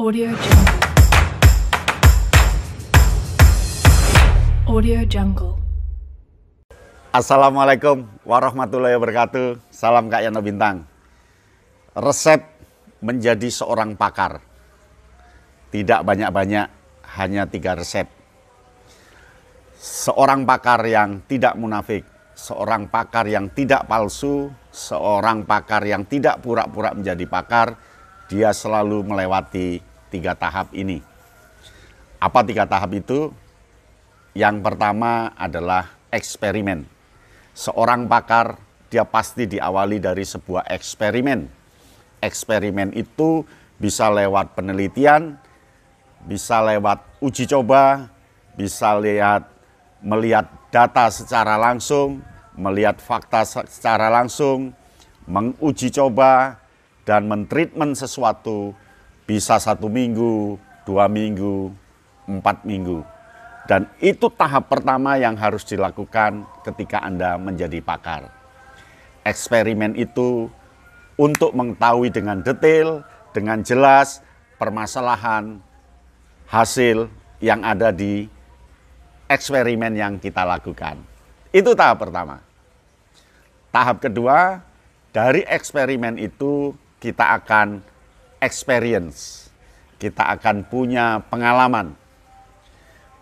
Audio Jungle. Audio Jungle. Assalamualaikum warahmatullahi wabarakatuh. Salam Kak Yano Bintang. Resep menjadi seorang pakar. Tidak banyak-banyak, hanya tiga resep. Seorang pakar yang tidak munafik, seorang pakar yang tidak palsu, seorang pakar yang tidak pura-pura menjadi pakar, dia selalu melewati tiga tahap ini. Apa tiga tahap itu? Yang pertama adalah eksperimen. Seorang pakar, dia pasti diawali dari sebuah eksperimen. Eksperimen itu bisa lewat penelitian, bisa lewat uji coba, bisa lihat melihat data secara langsung, melihat fakta secara langsung, menguji coba dan mentreatment sesuatu bisa satu minggu, dua minggu, empat minggu. Dan itu tahap pertama yang harus dilakukan ketika Anda menjadi pakar. Eksperimen itu untuk mengetahui dengan detail, dengan jelas permasalahan hasil yang ada di eksperimen yang kita lakukan. Itu tahap pertama. Tahap kedua, dari eksperimen itu kita akan experience. Kita akan punya pengalaman.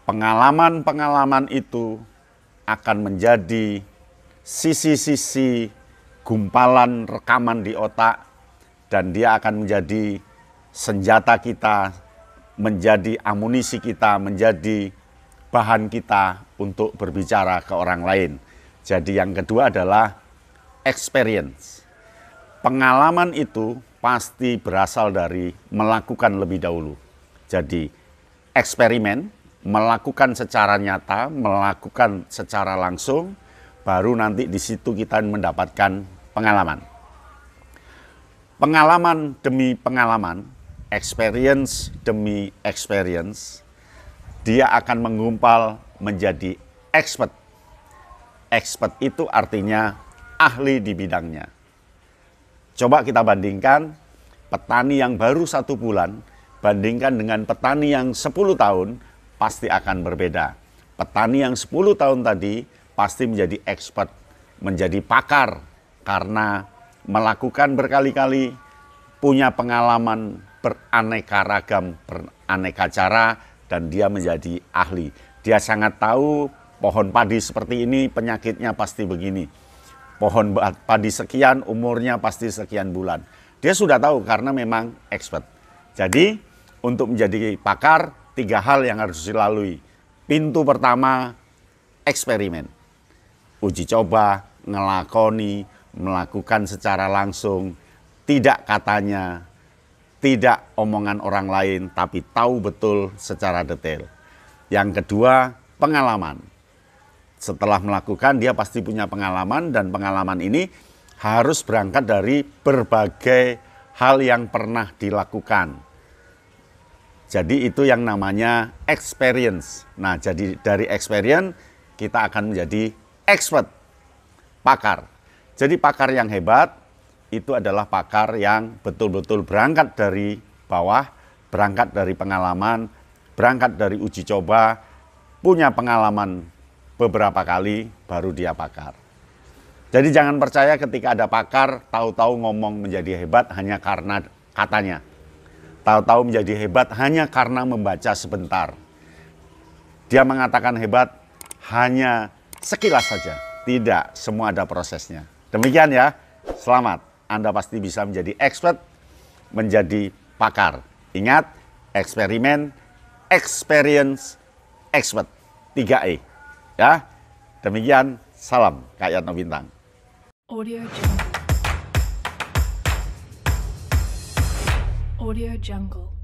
Pengalaman-pengalaman itu akan menjadi sisi-sisi gumpalan rekaman di otak dan dia akan menjadi senjata kita, menjadi amunisi kita, menjadi bahan kita untuk berbicara ke orang lain. Jadi yang kedua adalah experience. Pengalaman itu pasti berasal dari melakukan lebih dahulu. Jadi eksperimen, melakukan secara nyata, melakukan secara langsung, baru nanti di situ kita mendapatkan pengalaman. Pengalaman demi pengalaman, experience demi experience, dia akan menggumpal menjadi expert. Expert itu artinya ahli di bidangnya Coba kita bandingkan petani yang baru satu bulan bandingkan dengan petani yang 10 tahun pasti akan berbeda. Petani yang 10 tahun tadi pasti menjadi expert, menjadi pakar karena melakukan berkali-kali, punya pengalaman beraneka ragam, beraneka cara dan dia menjadi ahli. Dia sangat tahu pohon padi seperti ini penyakitnya pasti begini pohon padi sekian, umurnya pasti sekian bulan. Dia sudah tahu karena memang expert. Jadi untuk menjadi pakar, tiga hal yang harus dilalui. Pintu pertama, eksperimen. Uji coba, ngelakoni, melakukan secara langsung, tidak katanya, tidak omongan orang lain, tapi tahu betul secara detail. Yang kedua, pengalaman setelah melakukan dia pasti punya pengalaman dan pengalaman ini harus berangkat dari berbagai hal yang pernah dilakukan. Jadi itu yang namanya experience. Nah, jadi dari experience kita akan menjadi expert, pakar. Jadi pakar yang hebat itu adalah pakar yang betul-betul berangkat dari bawah, berangkat dari pengalaman, berangkat dari uji coba, punya pengalaman beberapa kali baru dia pakar. Jadi jangan percaya ketika ada pakar tahu-tahu ngomong menjadi hebat hanya karena katanya. Tahu-tahu menjadi hebat hanya karena membaca sebentar. Dia mengatakan hebat hanya sekilas saja. Tidak, semua ada prosesnya. Demikian ya. Selamat. Anda pasti bisa menjadi expert, menjadi pakar. Ingat, eksperimen, experience, expert. 3E. Ya, demikian salam Kak Yatno Bintang. Audio Jungle. Audio Jungle.